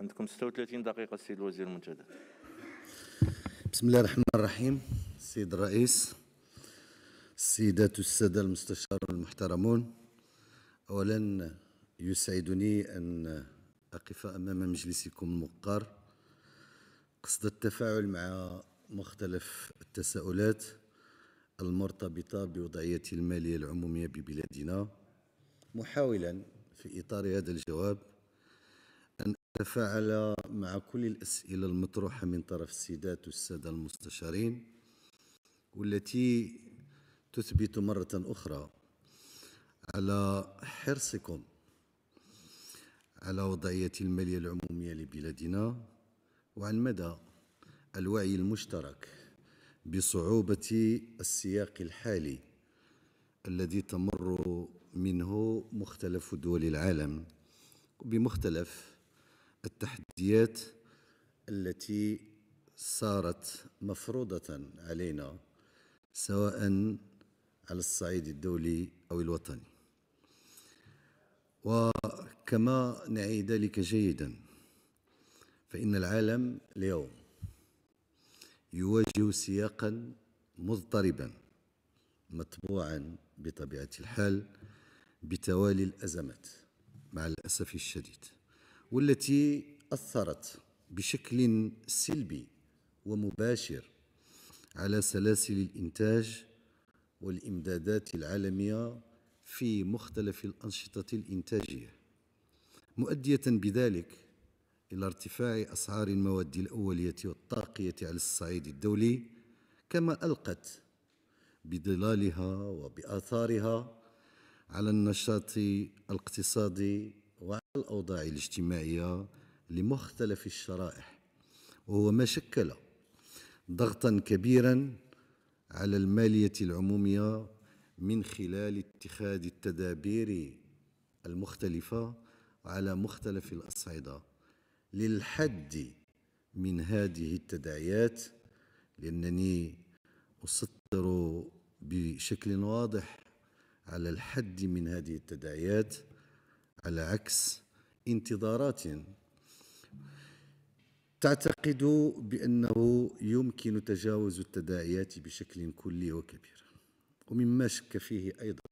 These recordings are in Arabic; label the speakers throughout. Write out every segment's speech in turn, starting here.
Speaker 1: عندكم 36 دقيقة السيد الوزير المنتدى بسم الله الرحمن الرحيم السيد الرئيس السيدات والسادة المستشارون المحترمون أولا يسعدني أن أقف أمام مجلسكم الموقر قصد التفاعل مع مختلف التساؤلات المرتبطة بوضعية المالية العمومية ببلادنا محاولا في إطار هذا الجواب تفاعل مع كل الأسئلة المطروحة من طرف السيدات والسادة المستشارين والتي تثبت مرة أخرى على حرصكم على وضعية المالية العمومية لبلادنا وعن مدى الوعي المشترك بصعوبة السياق الحالي الذي تمر منه مختلف دول العالم بمختلف التحديات التي صارت مفروضة علينا سواء على الصعيد الدولي أو الوطني وكما نعي ذلك جيدا فإن العالم اليوم يواجه سياقا مضطربا مطبوعا بطبيعة الحال بتوالي الأزمات مع الأسف الشديد والتي اثرت بشكل سلبي ومباشر على سلاسل الانتاج والامدادات العالميه في مختلف الانشطه الانتاجيه مؤديه بذلك الى ارتفاع اسعار المواد الاوليه والطاقيه على الصعيد الدولي كما القت بظلالها وباثارها على النشاط الاقتصادي وعلى الأوضاع الاجتماعية لمختلف الشرائح وهو ما شكل ضغطا كبيرا على المالية العمومية من خلال اتخاذ التدابير المختلفة على مختلف الأصعدة للحد من هذه التداعيات لأنني أسطر بشكل واضح على الحد من هذه التداعيات على عكس انتظارات تعتقد بأنه يمكن تجاوز التداعيات بشكل كلي وكبير ومما شك فيه أيضا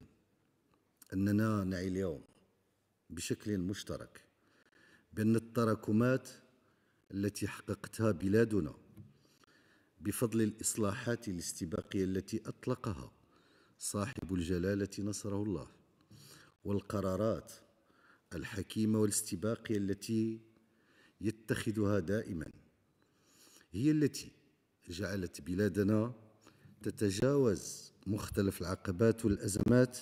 Speaker 1: أننا نعي اليوم بشكل مشترك بأن التراكمات التي حققتها بلادنا بفضل الإصلاحات الاستباقية التي أطلقها صاحب الجلالة نصره الله والقرارات الحكيمه والاستباقيه التي يتخذها دائما هي التي جعلت بلادنا تتجاوز مختلف العقبات والازمات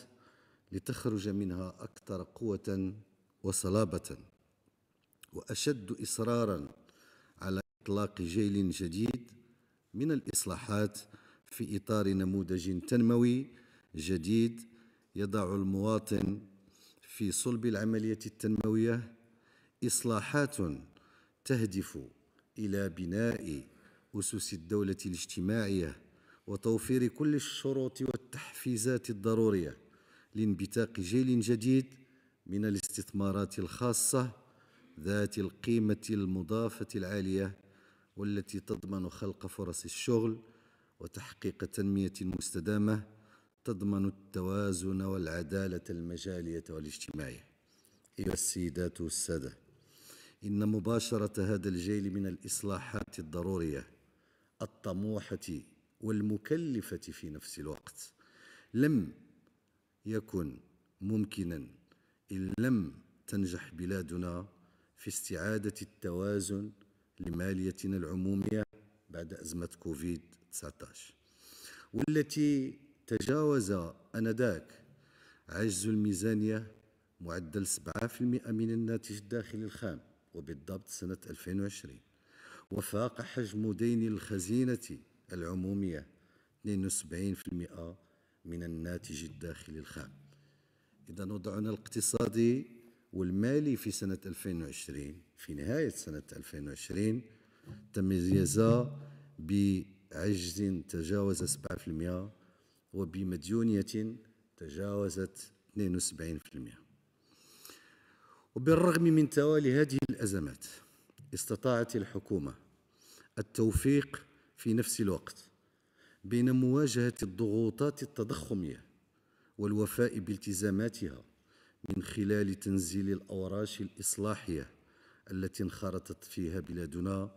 Speaker 1: لتخرج منها اكثر قوه وصلابه واشد اصرارا على اطلاق جيل جديد من الاصلاحات في اطار نموذج تنموي جديد يضع المواطن في صلب العملية التنموية إصلاحات تهدف إلى بناء أسس الدولة الاجتماعية وتوفير كل الشروط والتحفيزات الضرورية لانبتاق جيل جديد من الاستثمارات الخاصة ذات القيمة المضافة العالية والتي تضمن خلق فرص الشغل وتحقيق تنمية مستدامة تضمن التوازن والعدالة المجالية والاجتماعية أيها السيدات والسادة إن مباشرة هذا الجيل من الإصلاحات الضرورية الطموحة والمكلفة في نفس الوقت لم يكن ممكنا إن لم تنجح بلادنا في استعادة التوازن لماليتنا العمومية بعد أزمة كوفيد-19 والتي تجاوز آنذاك عجز الميزانية معدل 7% من الناتج الداخلي الخام وبالضبط سنة 2020 وفاق حجم دين الخزينة العمومية 72% من الناتج الداخلي الخام إذا وضعنا الاقتصادي والمالي في سنة 2020 في نهاية سنة 2020 تميز بعجز تجاوز 7% وبمديونية تجاوزت 72% وبالرغم من توالي هذه الأزمات استطاعت الحكومة التوفيق في نفس الوقت بين مواجهة الضغوطات التضخمية والوفاء بالتزاماتها من خلال تنزيل الأوراش الإصلاحية التي انخرطت فيها بلادنا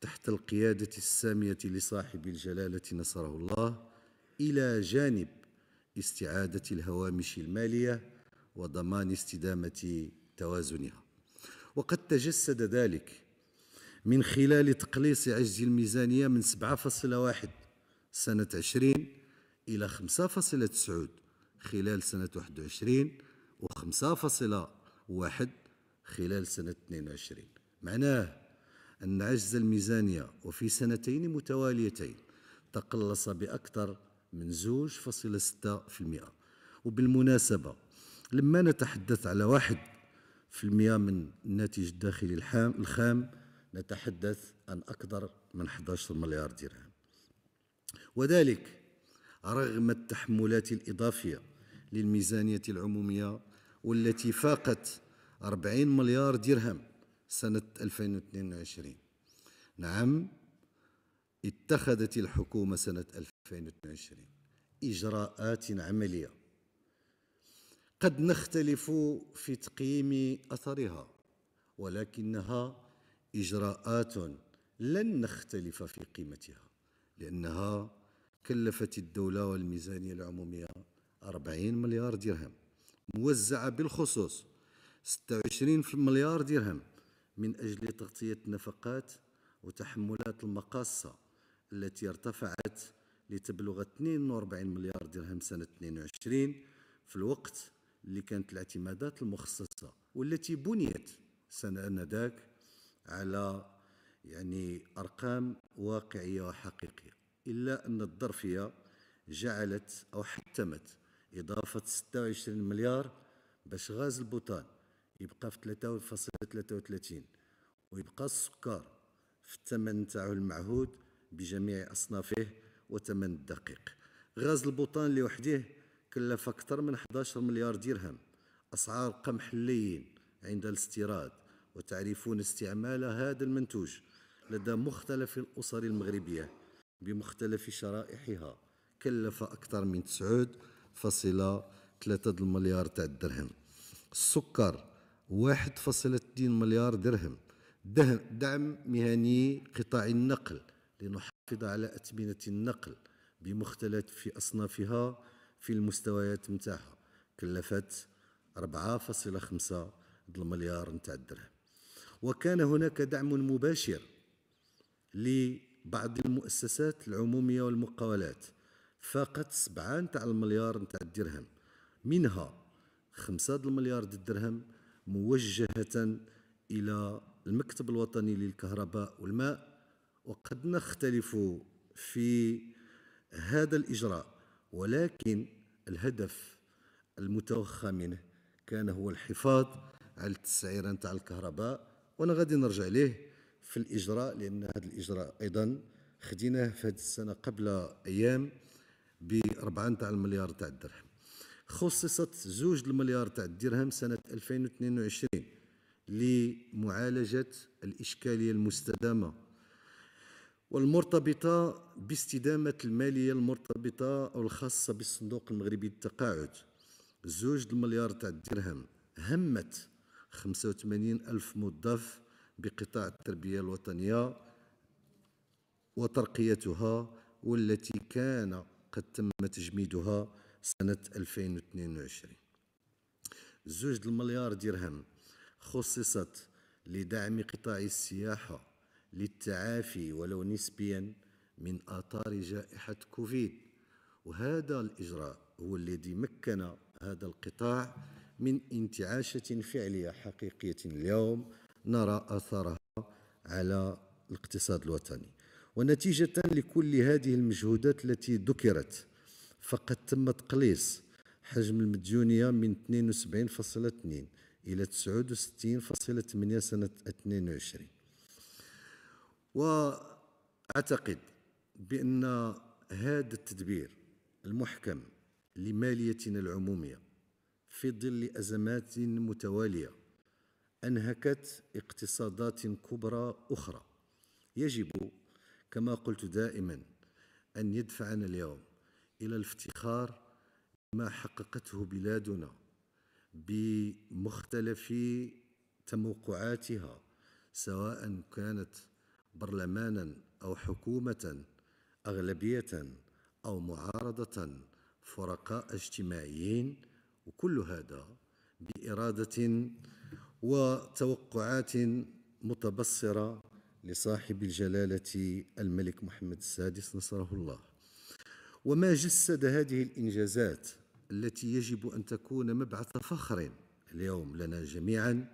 Speaker 1: تحت القيادة السامية لصاحب الجلالة نصره الله الى جانب استعاده الهوامش الماليه وضمان استدامه توازنها وقد تجسد ذلك من خلال تقليص عجز الميزانيه من 7.1 سنه 20 الى 5.9 خلال سنه 21 و5.1 خلال سنه 22 معناه أن عجز الميزانية وفي سنتين متواليتين تقلص بأكثر من 2.6% وبالمناسبة لما نتحدث على 1% من الناتج الداخلي الخام نتحدث عن أكثر من 11 مليار درهم وذلك رغم التحملات الإضافية للميزانية العمومية والتي فاقت 40 مليار درهم سنة 2022 نعم اتخذت الحكومة سنة 2022 إجراءات عملية قد نختلف في تقييم أثرها ولكنها إجراءات لن نختلف في قيمتها لأنها كلفت الدولة والميزانية العمومية 40 مليار درهم موزعة بالخصوص 26 مليار درهم من أجل تغطية نفقات وتحملات المقاصة التي ارتفعت لتبلغ 42 مليار درهم سنة 22 في الوقت اللي كانت الاعتمادات المخصصة والتي بنيت سنة أنذاك على يعني أرقام واقعية وحقيقية إلا أن الظرفية جعلت أو حتمت إضافة 26 مليار باش غاز البوتان يبقى في 3.33 ويبقى السكر في الثمن تاعو المعهود بجميع أصنافه وثمن الدقيق غاز البوطان لوحده كلف أكثر من 11 مليار درهم أسعار قمح اللين عند الاستيراد وتعرفون استعمال هذا المنتوج لدى مختلف الأسر المغربية بمختلف شرائحها كلف أكثر من 9.3 مليار تاع الدرهم السكر 1.2 مليار درهم دعم مهني قطاع النقل لنحافظ على أتمنة النقل بمختلف أصنافها في المستويات متاعها كلفت 4.5 المليار نتاع الدرهم وكان هناك دعم مباشر لبعض المؤسسات العمومية والمقاولات فاقت 7 نتاع المليار نتاع الدرهم منها 5 المليار الدرهم موجهة إلى المكتب الوطني للكهرباء والماء وقد نختلف في هذا الإجراء ولكن الهدف المتوخى منه كان هو الحفاظ على التسعيرة نتاع الكهرباء وأنا غادي نرجع ليه في الإجراء لأن هذا الإجراء أيضا خديناه في هذه السنة قبل أيام بأربعة نتاع المليار تاع الدرهم خصصت زوج المليار تاع الدرهم سنة 2022 لمعالجة الإشكالية المستدامة والمرتبطة باستدامة المالية المرتبطة أو الخاصة بالصندوق المغربي للتقاعد زوج المليار تاع الدرهم همت 85 ألف موظف بقطاع التربية الوطنية وترقيتها والتي كان قد تم تجميدها سنة 2022 زوج المليار درهم خصصت لدعم قطاع السياحة للتعافي ولو نسبيا من آثار جائحة كوفيد وهذا الإجراء هو الذي مكن هذا القطاع من انتعاشة فعلية حقيقية اليوم نرى أثرها على الاقتصاد الوطني ونتيجة لكل هذه المجهودات التي ذكرت فقد تم تقليص حجم المديونية من 72.2 إلى 69.8 سنة 22 واعتقد بان هذا التدبير المحكم لماليتنا العموميه في ظل ازمات متواليه انهكت اقتصادات كبرى اخرى يجب كما قلت دائما ان يدفعنا اليوم الى الافتخار بما حققته بلادنا بمختلف توقعاتها سواء كانت برلمانا أو حكومة أغلبية أو معارضة فرقاء اجتماعيين وكل هذا بإرادة وتوقعات متبصرة لصاحب الجلالة الملك محمد السادس نصره الله وما جسد هذه الإنجازات التي يجب أن تكون مبعث فخر اليوم لنا جميعا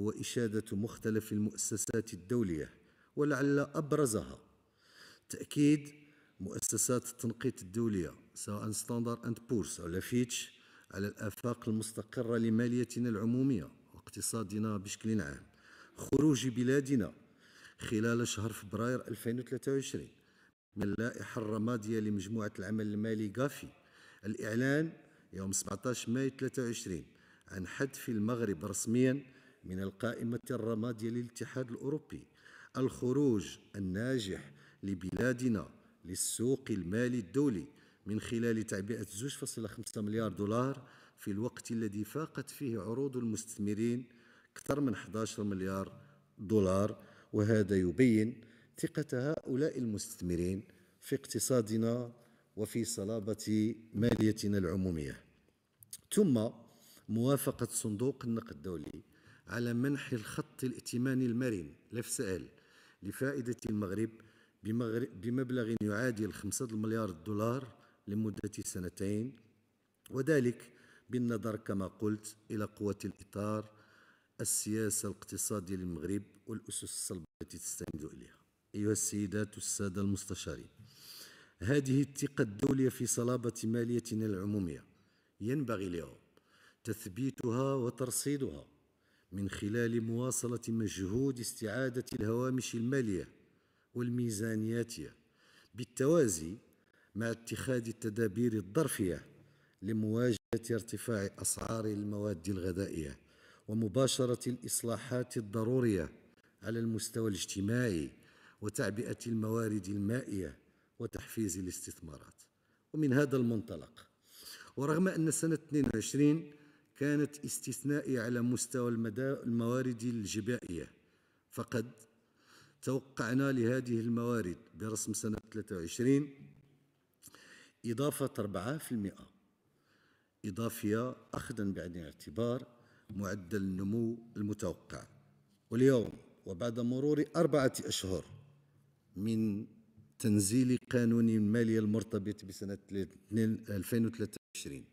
Speaker 1: هو إشادة مختلف المؤسسات الدولية ولعل أبرزها تأكيد مؤسسات التنقيط الدولية سواء ستاندر أند بورس أو لافيتش على الآفاق المستقرة لماليتنا العمومية واقتصادنا بشكل عام خروج بلادنا خلال شهر فبراير 2023 من اللائحة الرمادية لمجموعة العمل المالي غافي الإعلان يوم 17 ماي 23 عن حذف المغرب رسميا من القائمة الرمادية للاتحاد الأوروبي الخروج الناجح لبلادنا للسوق المالي الدولي من خلال تعبئة 2.5 مليار دولار في الوقت الذي فاقت فيه عروض المستثمرين أكثر من 11 مليار دولار وهذا يبين ثقة هؤلاء المستثمرين في اقتصادنا وفي صلابة ماليتنا العمومية ثم موافقة صندوق النقد الدولي على منح الخط الائتماني المرن لفسال لفائدة المغرب بمبلغ يعادل خمسة مليار دولار لمدة سنتين وذلك بالنظر كما قلت إلى قوة الإطار السياسة الاقتصادية للمغرب والأسس الصلبة التي تستند إليها أيها السيدات والسادة المستشارين هذه الثقة الدولية في صلابة ماليتنا العمومية ينبغي اليوم تثبيتها وترصيدها من خلال مواصلة مجهود استعادة الهوامش المالية والميزانياتية بالتوازي مع اتخاذ التدابير الظرفية لمواجهة ارتفاع أسعار المواد الغذائية ومباشرة الإصلاحات الضرورية على المستوى الاجتماعي وتعبئة الموارد المائية وتحفيز الاستثمارات ومن هذا المنطلق ورغم أن سنة 22 كانت استثنائي على مستوى الموارد الجبائية فقد توقعنا لهذه الموارد برسم سنة 23 إضافة 4% إضافية أخذا بعين الاعتبار معدل النمو المتوقع واليوم وبعد مرور أربعة أشهر من تنزيل قانون المالية المرتبط بسنة 2023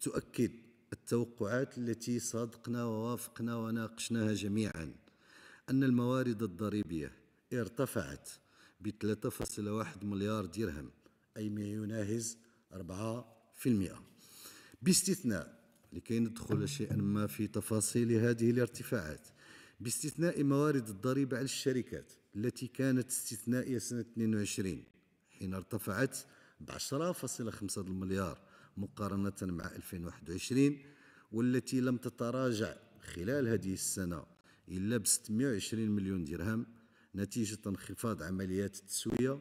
Speaker 1: تؤكد التوقعات التي صادقنا ووافقنا وناقشناها جميعا أن الموارد الضريبية ارتفعت ب 3.1 مليار درهم أي ما يناهز 4% باستثناء لكي ندخل شيئا ما في تفاصيل هذه الارتفاعات باستثناء موارد الضريبة على الشركات التي كانت استثنائية سنة 22 حين ارتفعت ب 10.5 مليار مقارنة مع 2021 والتي لم تتراجع خلال هذه السنة إلا ب 620 مليون درهم نتيجة انخفاض عمليات التسوية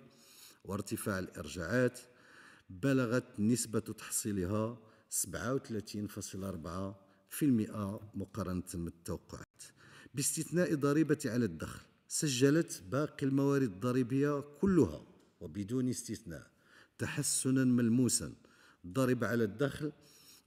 Speaker 1: وارتفاع الإرجاعات بلغت نسبة تحصيلها 37.4% مقارنة بالتوقعات باستثناء ضريبة على الدخل سجلت باقي الموارد الضريبية كلها وبدون استثناء تحسنا ملموسا الضريبة على الدخل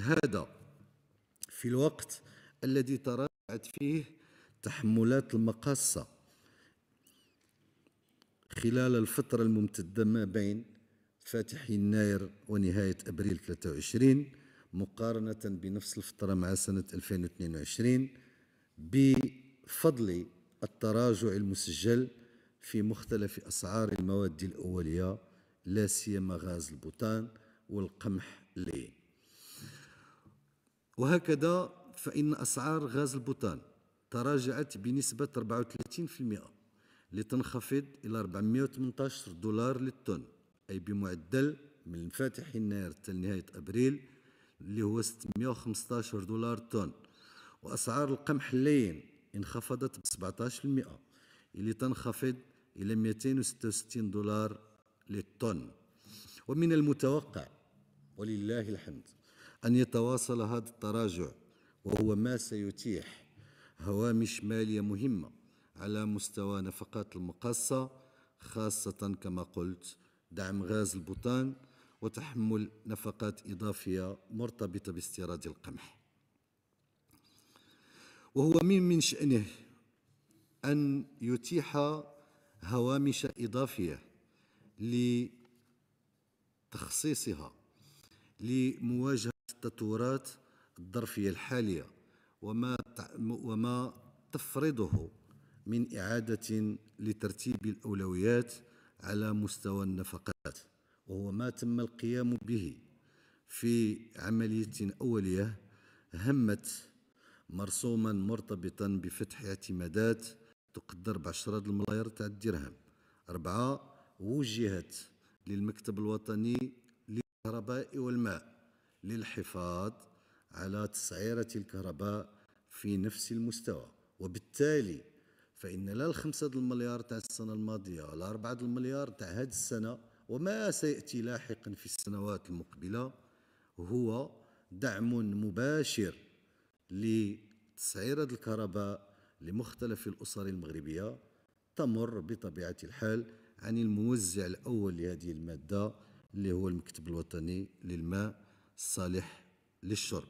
Speaker 1: هذا في الوقت الذي تراجعت فيه تحملات المقاصة خلال الفترة الممتدة ما بين فاتح يناير ونهاية أبريل 23 مقارنة بنفس الفترة مع سنة 2022 بفضل التراجع المسجل في مختلف أسعار المواد الأولية لا سيما غاز البوتان والقمح اللين وهكذا فإن أسعار غاز البوتان تراجعت بنسبة 34% لتنخفض إلى 418 دولار للطن أي بمعدل من فاتح يناير حتى نهاية أبريل اللي هو 615 دولار طن وأسعار القمح اللين انخفضت ب 17% اللي تنخفض إلى 266 دولار للطن ومن المتوقع ولله الحمد أن يتواصل هذا التراجع وهو ما سيتيح هوامش مالية مهمة على مستوى نفقات المقاصة خاصة كما قلت دعم غاز البوتان وتحمل نفقات إضافية مرتبطة باستيراد القمح وهو من من شأنه أن يتيح هوامش إضافية لتخصيصها لمواجهة التطورات الظرفية الحالية وما وما تفرضه من إعادة لترتيب الأولويات على مستوى النفقات وهو ما تم القيام به في عملية أولية همت مرسوما مرتبطا بفتح اعتمادات تقدر بعشرة الملايير تاع الدرهم أربعة وجهت للمكتب الوطني للكهرباء والماء للحفاظ على تسعيرة الكهرباء في نفس المستوى وبالتالي فإن لا الخمسة المليار تاع السنة الماضية ولا أربعة المليار تاع هذه السنة وما سيأتي لاحقا في السنوات المقبلة هو دعم مباشر لتسعيرة الكهرباء لمختلف الأسر المغربية تمر بطبيعة الحال عن الموزع الأول لهذه المادة اللي هو المكتب الوطني للماء الصالح للشرب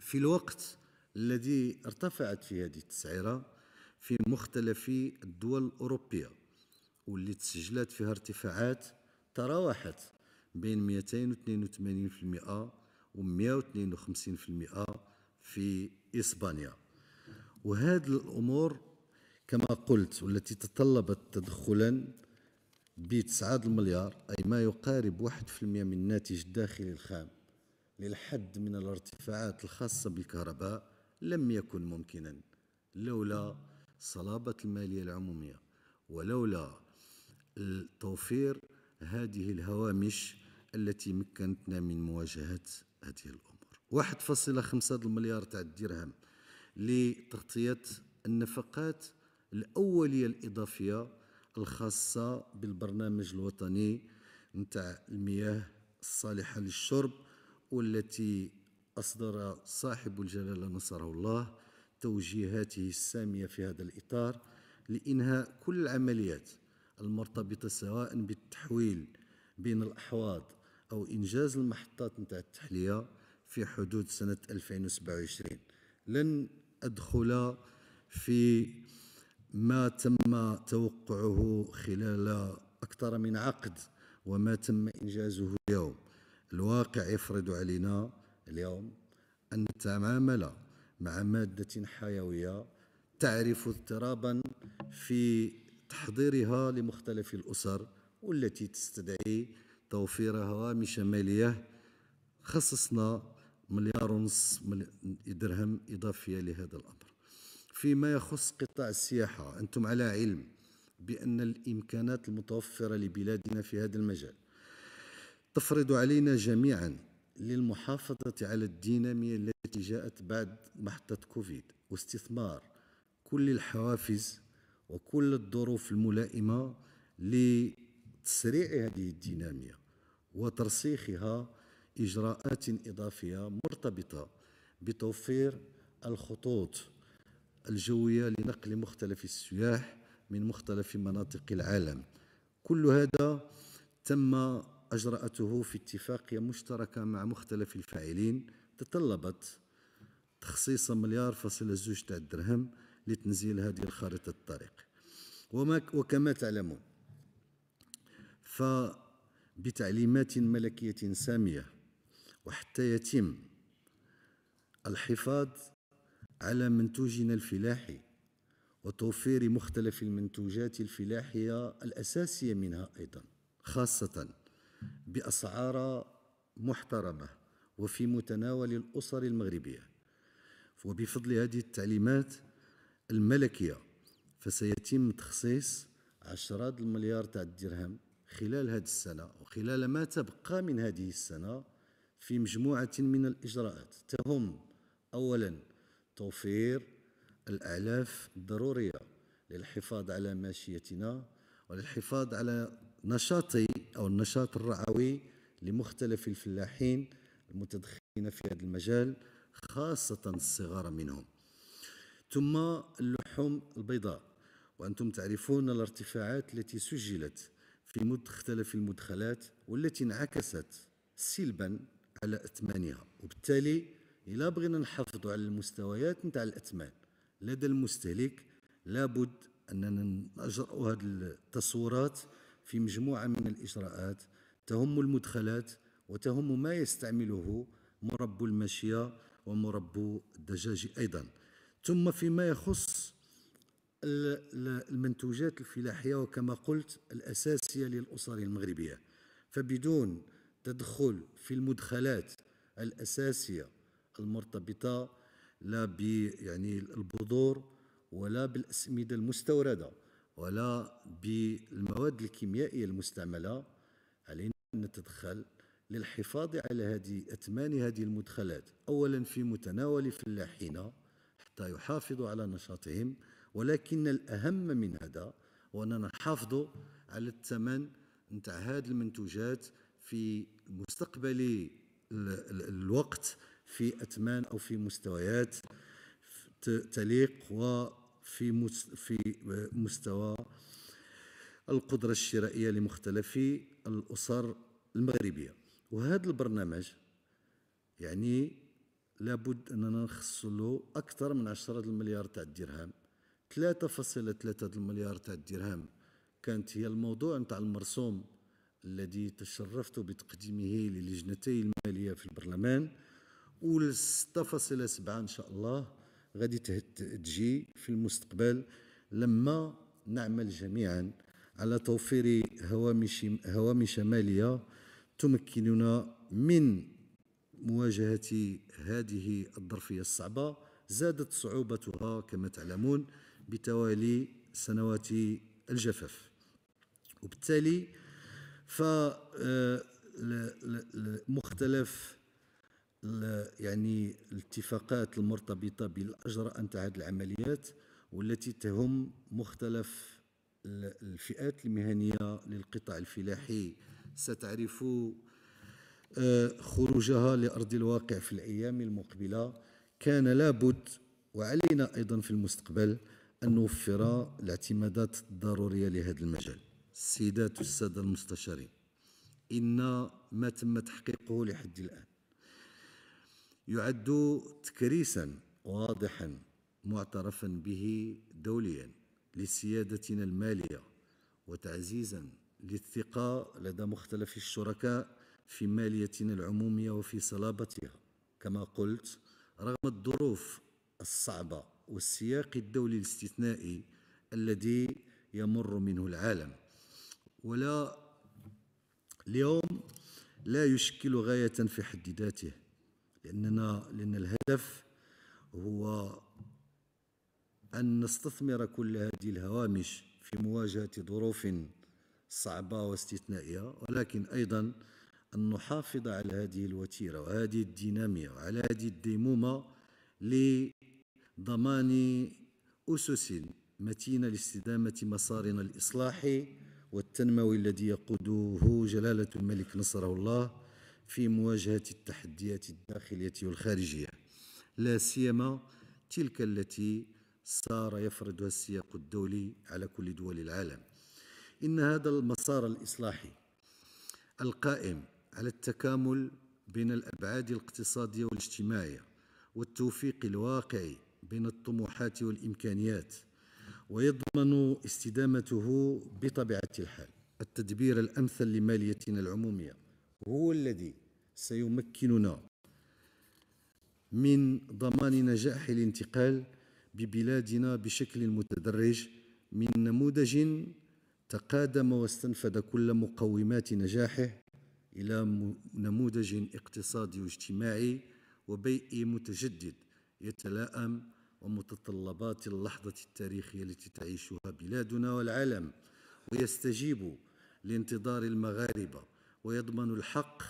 Speaker 1: في الوقت الذي ارتفعت فيه هذه التسعيرة في مختلف الدول الأوروبية واللي تسجلت فيها ارتفاعات تراوحت بين 282% و 152% في إسبانيا وهذه الأمور كما قلت والتي تطلبت تدخلا ب 9 المليار أي ما يقارب 1% من الناتج الداخلي الخام للحد من الارتفاعات الخاصة بالكهرباء لم يكن ممكنا لولا صلابة المالية العمومية ولولا توفير هذه الهوامش التي مكنتنا من مواجهة هذه الأمور 1.5 المليار تاع الدرهم لتغطية النفقات الأولية الإضافية الخاصة بالبرنامج الوطني نتاع المياه الصالحة للشرب والتي أصدر صاحب الجلالة نصره الله توجيهاته السامية في هذا الإطار لإنهاء كل العمليات المرتبطة سواء بالتحويل بين الأحواض أو إنجاز المحطات نتاع التحلية في حدود سنة 2027 لن أدخل في ما تم توقعه خلال أكثر من عقد وما تم إنجازه اليوم الواقع يفرض علينا اليوم أن نتعامل مع مادة حيوية تعرف اضطرابا في تحضيرها لمختلف الأسر والتي تستدعي توفير هوامش مالية خصصنا مليار ونصف درهم إضافية لهذا الأمر فيما يخص قطاع السياحة أنتم على علم بأن الإمكانات المتوفرة لبلادنا في هذا المجال تفرض علينا جميعا للمحافظة على الدينامية التي جاءت بعد محطة كوفيد واستثمار كل الحوافز وكل الظروف الملائمة لتسريع هذه الدينامية وترسيخها إجراءات إضافية مرتبطة بتوفير الخطوط الجوية لنقل مختلف السياح من مختلف مناطق العالم كل هذا تم أجرأته في اتفاقية مشتركة مع مختلف الفاعلين تطلبت تخصيص مليار فاصلة زوج تاع الدرهم لتنزيل هذه الخارطة الطريق وما وكما تعلمون فبتعليمات ملكية سامية وحتى يتم الحفاظ على منتوجنا الفلاحي وتوفير مختلف المنتوجات الفلاحية الأساسية منها أيضا خاصة بأسعار محترمة وفي متناول الأسر المغربية وبفضل هذه التعليمات الملكية فسيتم تخصيص عشرات المليار تاع الدرهم خلال هذه السنة وخلال ما تبقى من هذه السنة في مجموعة من الإجراءات تهم أولاً توفير الأعلاف الضرورية للحفاظ على ماشيتنا وللحفاظ على نشاطي أو النشاط الرعوي لمختلف الفلاحين المتدخلين في هذا المجال خاصة الصغار منهم ثم اللحوم البيضاء وأنتم تعرفون الارتفاعات التي سجلت في مختلف المدخلات والتي انعكست سلبا على أثمانها وبالتالي الا بغينا نحافظوا على المستويات نتاع الاثمان لدى المستهلك لابد اننا نجرؤوا هذه التصورات في مجموعه من الاجراءات تهم المدخلات وتهم ما يستعمله مربو الماشيه ومربو الدجاج ايضا ثم فيما يخص المنتوجات الفلاحيه وكما قلت الاساسيه للاسر المغربيه فبدون تدخل في المدخلات الاساسيه المرتبطة لا ب يعني البذور ولا بالأسمدة المستوردة ولا بالمواد الكيميائية المستعملة علينا أن نتدخل للحفاظ على هذه أتمان هذه المدخلات أولا في متناول الفلاحين حتى يحافظوا على نشاطهم ولكن الأهم من هذا هو أننا نحافظوا على الثمن نتاع هذه المنتوجات في مستقبل الوقت في أتمان أو في مستويات تليق وفي في مستوى القدرة الشرائية لمختلف الأسر المغربية وهذا البرنامج يعني لابد أننا نخصلو أكثر من 10 المليار تاع الدرهم 3.3 المليار تاع الدرهم كانت هي الموضوع نتاع المرسوم الذي تشرفت بتقديمه للجنتي المالية في البرلمان وال6.7 ان شاء الله غادي تجي في المستقبل لما نعمل جميعا على توفير هوامش هوامش ماليه تمكننا من مواجهه هذه الظرفيه الصعبه زادت صعوبتها كما تعلمون بتوالي سنوات الجفاف وبالتالي فمختلف آه، يعني الاتفاقات المرتبطة بالأجراء أنت هذه العمليات والتي تهم مختلف الفئات المهنية للقطاع الفلاحي ستعرف آه، خروجها لأرض الواقع في الأيام المقبلة كان لابد وعلينا أيضا في المستقبل أن نوفر الاعتمادات الضرورية لهذا المجال السيدات والسادة المستشارين إن ما تم تحقيقه لحد الآن يعد تكريسا واضحا معترفا به دوليا لسيادتنا الماليه وتعزيزا للثقه لدى مختلف الشركاء في ماليتنا العموميه وفي صلابتها كما قلت رغم الظروف الصعبه والسياق الدولي الاستثنائي الذي يمر منه العالم ولا اليوم لا يشكل غايه في حد ذاته لأننا لأن الهدف هو أن نستثمر كل هذه الهوامش في مواجهة ظروف صعبة واستثنائية ولكن أيضا أن نحافظ على هذه الوتيرة وهذه الدينامية وعلى هذه الديمومة لضمان أسس متينة لاستدامة مسارنا الإصلاحي والتنموي الذي يقوده جلالة الملك نصره الله في مواجهة التحديات الداخلية والخارجية لا سيما تلك التي صار يفرضها السياق الدولي على كل دول العالم إن هذا المسار الإصلاحي القائم على التكامل بين الأبعاد الاقتصادية والاجتماعية والتوفيق الواقعي بين الطموحات والإمكانيات ويضمن استدامته بطبيعة الحال التدبير الأمثل لماليتنا العمومية هو الذي سيمكننا من ضمان نجاح الانتقال ببلادنا بشكل متدرج من نموذج تقادم واستنفذ كل مقومات نجاحه إلى نموذج اقتصادي واجتماعي وبيئي متجدد يتلائم ومتطلبات اللحظة التاريخية التي تعيشها بلادنا والعالم ويستجيب لانتظار المغاربة ويضمن الحق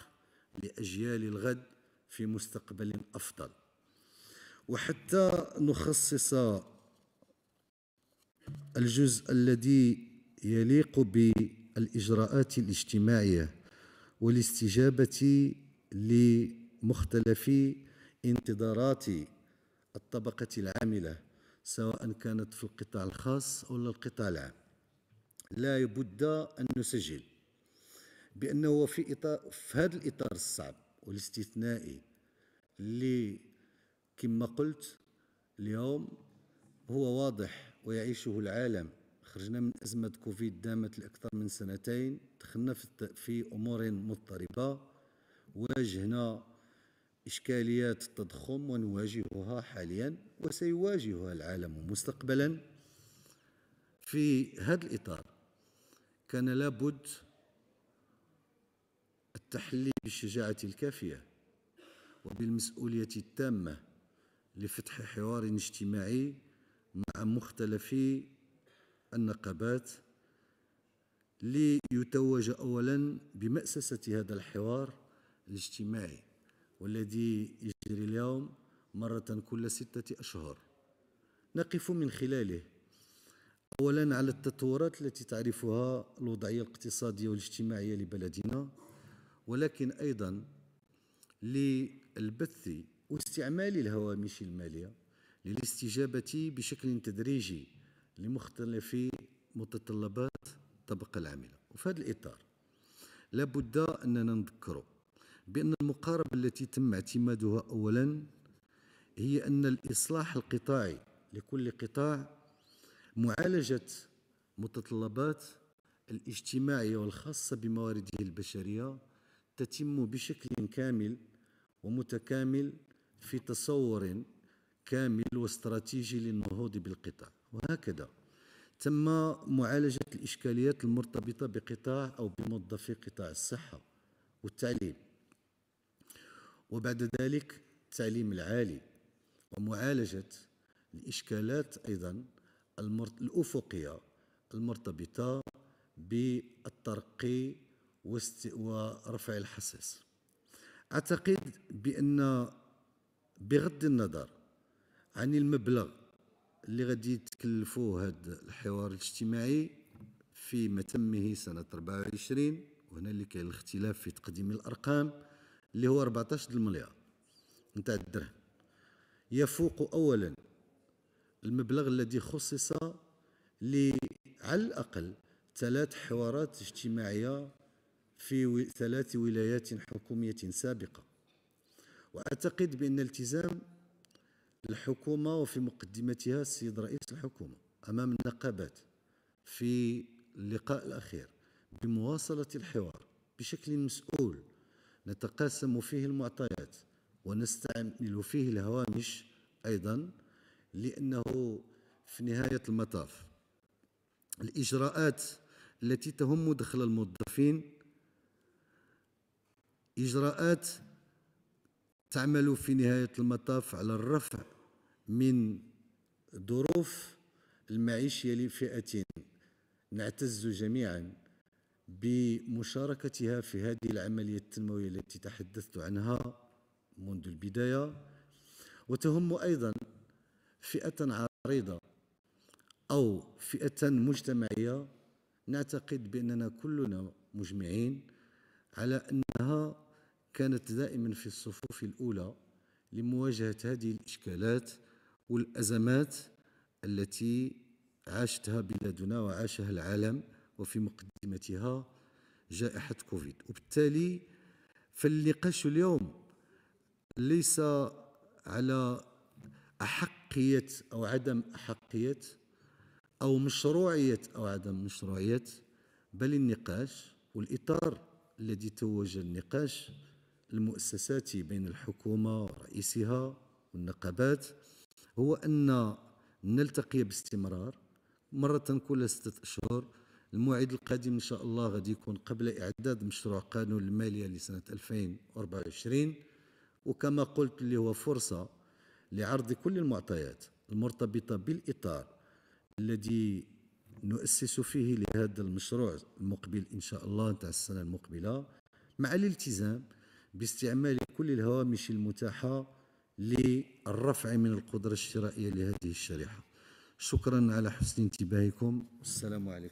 Speaker 1: لأجيال الغد في مستقبل أفضل وحتى نخصص الجزء الذي يليق بالإجراءات الاجتماعية والاستجابة لمختلف انتظارات الطبقة العاملة سواء كانت في القطاع الخاص أو القطاع العام لا بد أن نسجل بانه في اطار في هذا الاطار الصعب والاستثنائي اللي كما قلت اليوم هو واضح ويعيشه العالم خرجنا من أزمة كوفيد دامت لأكثر من سنتين دخلنا في أمور مضطربة واجهنا إشكاليات التضخم ونواجهها حاليا وسيواجهها العالم مستقبلا في هذا الإطار كان لابد التحلي بالشجاعة الكافية وبالمسؤولية التامة لفتح حوار اجتماعي مع مختلف النقابات ليتوج أولا بمأسسة هذا الحوار الاجتماعي والذي يجري اليوم مرة كل ستة أشهر نقف من خلاله أولا على التطورات التي تعرفها الوضعية الاقتصادية والاجتماعية لبلدنا ولكن أيضا للبث واستعمال الهوامش المالية للاستجابة بشكل تدريجي لمختلف متطلبات الطبقة العاملة وفي هذا الإطار لابد أننا نذكر بأن المقاربة التي تم اعتمادها أولا هي أن الإصلاح القطاعي لكل قطاع معالجة متطلبات الاجتماعية والخاصة بموارده البشرية تتم بشكل كامل ومتكامل في تصور كامل واستراتيجي للنهوض بالقطاع وهكذا تم معالجة الإشكاليات المرتبطة بقطاع أو بموظفي قطاع الصحة والتعليم وبعد ذلك التعليم العالي ومعالجة الإشكالات أيضا الأفقية المرتبطة بالترقي ورفع الحساس أعتقد بأن بغض النظر عن المبلغ اللي غادي يتكلفوه هذا الحوار الاجتماعي في متمه سنة 24 وهنا اللي كاين الاختلاف في تقديم الأرقام اللي هو 14 المليار نتاع الدرهم يفوق أولا المبلغ الذي خصص لعلى الأقل ثلاث حوارات اجتماعية في ثلاث ولايات حكومية سابقة وأعتقد بأن التزام الحكومة وفي مقدمتها السيد رئيس الحكومة أمام النقابات في اللقاء الأخير بمواصلة الحوار بشكل مسؤول نتقاسم فيه المعطيات ونستعمل فيه الهوامش أيضا لأنه في نهاية المطاف الإجراءات التي تهم دخل الموظفين إجراءات تعمل في نهاية المطاف على الرفع من ظروف المعيشية لفئة نعتز جميعا بمشاركتها في هذه العملية التنموية التي تحدثت عنها منذ البداية وتهم أيضا فئة عريضة أو فئة مجتمعية نعتقد بأننا كلنا مجمعين على أنها كانت دائما في الصفوف الأولى لمواجهة هذه الإشكالات والأزمات التي عاشتها بلادنا وعاشها العالم وفي مقدمتها جائحة كوفيد وبالتالي فالنقاش اليوم ليس على أحقية أو عدم أحقية أو مشروعية أو عدم مشروعية بل النقاش والإطار الذي توج النقاش المؤسساتي بين الحكومة ورئيسها والنقابات هو أن نلتقي باستمرار مرة كل ستة أشهر الموعد القادم إن شاء الله غادي يكون قبل إعداد مشروع قانون المالية لسنة 2024 وكما قلت اللي هو فرصة لعرض كل المعطيات المرتبطة بالإطار الذي نؤسس فيه لهذا المشروع المقبل إن شاء الله نتاع السنة المقبلة مع الالتزام باستعمال كل الهوامش المتاحة للرفع من القدرة الشرائية لهذه الشريحة شكرا على حسن انتباهكم والسلام عليكم